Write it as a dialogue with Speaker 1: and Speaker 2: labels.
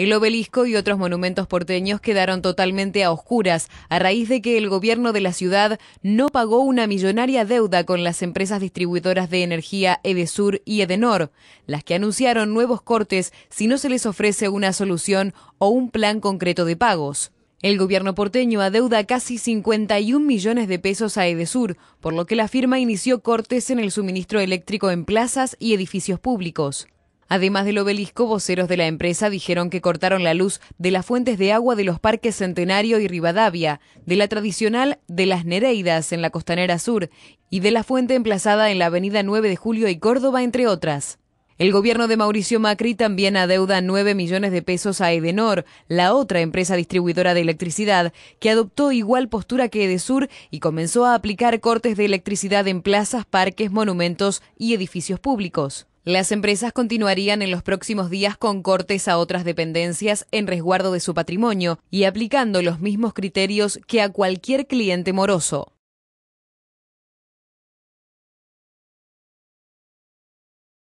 Speaker 1: El obelisco y otros monumentos porteños quedaron totalmente a oscuras a raíz de que el gobierno de la ciudad no pagó una millonaria deuda con las empresas distribuidoras de energía Edesur y Edenor, las que anunciaron nuevos cortes si no se les ofrece una solución o un plan concreto de pagos. El gobierno porteño adeuda casi 51 millones de pesos a Edesur, por lo que la firma inició cortes en el suministro eléctrico en plazas y edificios públicos. Además del obelisco, voceros de la empresa dijeron que cortaron la luz de las fuentes de agua de los parques Centenario y Rivadavia, de la tradicional de las Nereidas en la Costanera Sur y de la fuente emplazada en la Avenida 9 de Julio y Córdoba, entre otras. El gobierno de Mauricio Macri también adeuda 9 millones de pesos a Edenor, la otra empresa distribuidora de electricidad, que adoptó igual postura que Edesur y comenzó a aplicar cortes de electricidad en plazas, parques, monumentos y edificios públicos. Las empresas continuarían en los próximos días con cortes a otras dependencias en resguardo de su patrimonio y aplicando los mismos criterios que a cualquier
Speaker 2: cliente moroso.